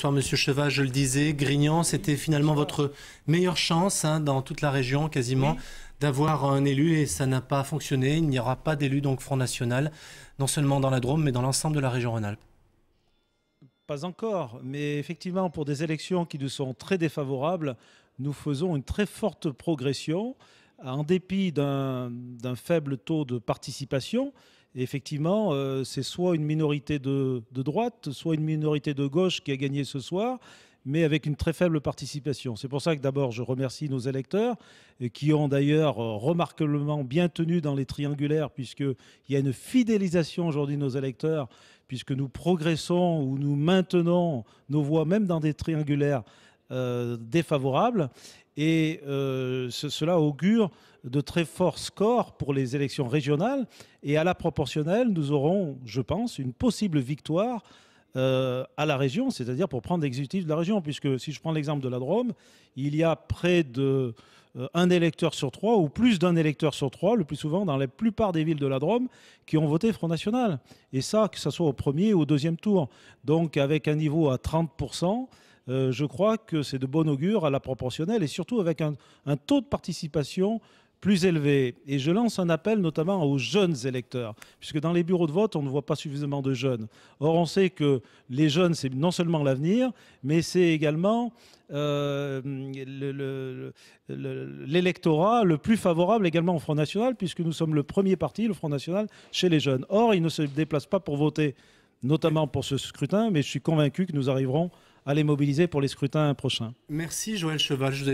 soir, Monsieur Cheval, je le disais, Grignan, c'était finalement votre meilleure chance hein, dans toute la région quasiment d'avoir un élu et ça n'a pas fonctionné. Il n'y aura pas d'élu donc Front National, non seulement dans la Drôme, mais dans l'ensemble de la région Rhône-Alpes. Pas encore, mais effectivement, pour des élections qui nous sont très défavorables, nous faisons une très forte progression en dépit d'un faible taux de participation effectivement, euh, c'est soit une minorité de, droite, soit une minorité de gauche qui a gagné ce soir, mais avec une très faible participation. C'est pour ça que d'abord, je remercie nos électeurs, euh, qui ont d'ailleurs euh, remarquablement bien tenu dans les triangulaires, puisqu'il y a une fidélisation aujourd'hui de nos électeurs, puisque nous progressons ou nous maintenons nos voix, même dans des triangulaires euh, défavorable et euh, cela augure de très forts scores pour les élections régionales. Et à la proportionnelle, nous aurons, je pense, une possible victoire euh, à la région, c'est-à-dire pour prendre l'exécutif de la région, puisque si je prends l'exemple de la Drôme, il y a près de un électeur sur trois ou plus d'un électeur sur trois, le plus souvent dans la plupart des villes de la Drôme, qui ont voté Front National. Et ça, que ce soit au premier ou au deuxième tour. Donc avec un niveau à 30 euh, je crois que c'est de bon augure à la proportionnelle et surtout avec un, taux de participation plus élevé. Et je lance un appel notamment aux jeunes électeurs, puisque dans les bureaux de vote, on ne voit pas suffisamment de jeunes. Or, on sait que les jeunes, c'est non seulement l'avenir, mais c'est également euh, l'électorat le, plus favorable également au Front National, puisque nous sommes le premier parti, le Front National, chez les jeunes. Or, ils ne se déplacent pas pour voter, notamment pour ce scrutin, mais je suis convaincu que nous arriverons à les mobiliser pour les scrutins prochains. Merci Joël Cheval. Je